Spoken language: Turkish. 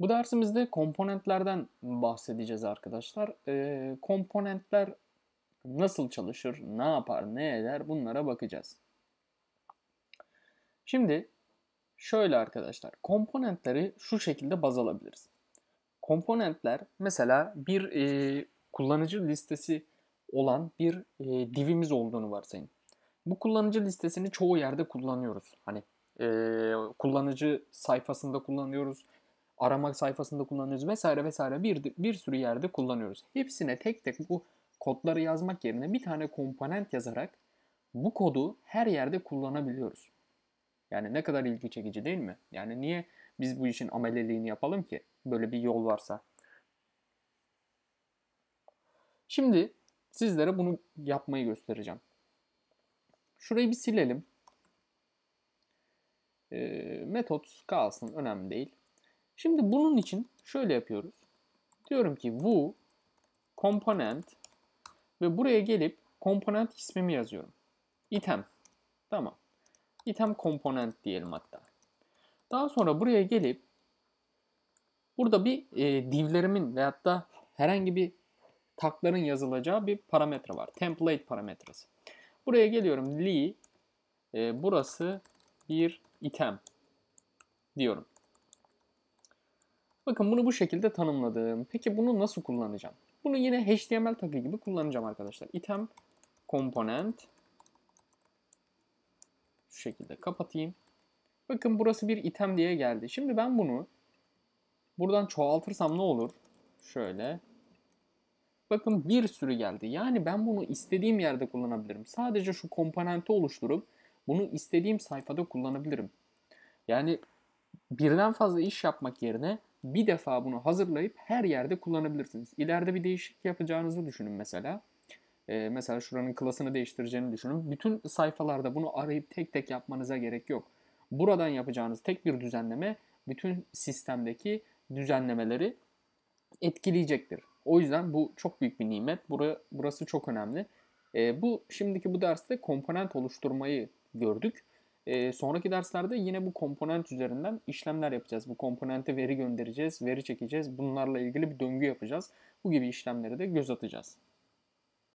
Bu dersimizde komponentlerden bahsedeceğiz arkadaşlar. E, komponentler nasıl çalışır, ne yapar, ne eder bunlara bakacağız. Şimdi şöyle arkadaşlar, komponentleri şu şekilde baz alabiliriz. Komponentler mesela bir e, kullanıcı listesi olan bir e, divimiz olduğunu varsayın. Bu kullanıcı listesini çoğu yerde kullanıyoruz. Hani e, kullanıcı sayfasında kullanıyoruz, arama sayfasında kullanıyoruz vesaire vesaire bir, bir sürü yerde kullanıyoruz. Hepsine tek tek bu kodları yazmak yerine bir tane komponent yazarak bu kodu her yerde kullanabiliyoruz. Yani ne kadar ilgi çekici değil mi? Yani niye biz bu işin ameleliğini yapalım ki? Böyle bir yol varsa. Şimdi sizlere bunu yapmayı göstereceğim. Şurayı bir silelim. E, metot kalsın önemli değil. Şimdi bunun için şöyle yapıyoruz. Diyorum ki bu component ve buraya gelip komponent ismimi yazıyorum. Item. Tamam. Item component diyelim hatta. Daha sonra buraya gelip burada bir e, divlerimin veyahut da herhangi bir takların yazılacağı bir parametre var. Template parametresi. Buraya geliyorum. Li e, burası bir item diyorum. Bakın bunu bu şekilde tanımladım. Peki bunu nasıl kullanacağım? Bunu yine HTML tagi gibi kullanacağım arkadaşlar. Item komponent şu şekilde kapatayım. Bakın burası bir item diye geldi. Şimdi ben bunu buradan çoğaltırsam ne olur? Şöyle. Bakın bir sürü geldi. Yani ben bunu istediğim yerde kullanabilirim. Sadece şu komponenti oluşturup bunu istediğim sayfada kullanabilirim. Yani birden fazla iş yapmak yerine bir defa bunu hazırlayıp her yerde kullanabilirsiniz. İleride bir değişik yapacağınızı düşünün mesela. Ee, mesela şuranın klasını değiştireceğini düşünün. Bütün sayfalarda bunu arayıp tek tek yapmanıza gerek yok. Buradan yapacağınız tek bir düzenleme bütün sistemdeki düzenlemeleri etkileyecektir. O yüzden bu çok büyük bir nimet. Burası, burası çok önemli. Ee, bu şimdiki bu derste komponent oluşturmayı gördük. E, sonraki derslerde yine bu komponent üzerinden işlemler yapacağız. Bu komponente veri göndereceğiz, veri çekeceğiz. Bunlarla ilgili bir döngü yapacağız. Bu gibi işlemleri de göz atacağız.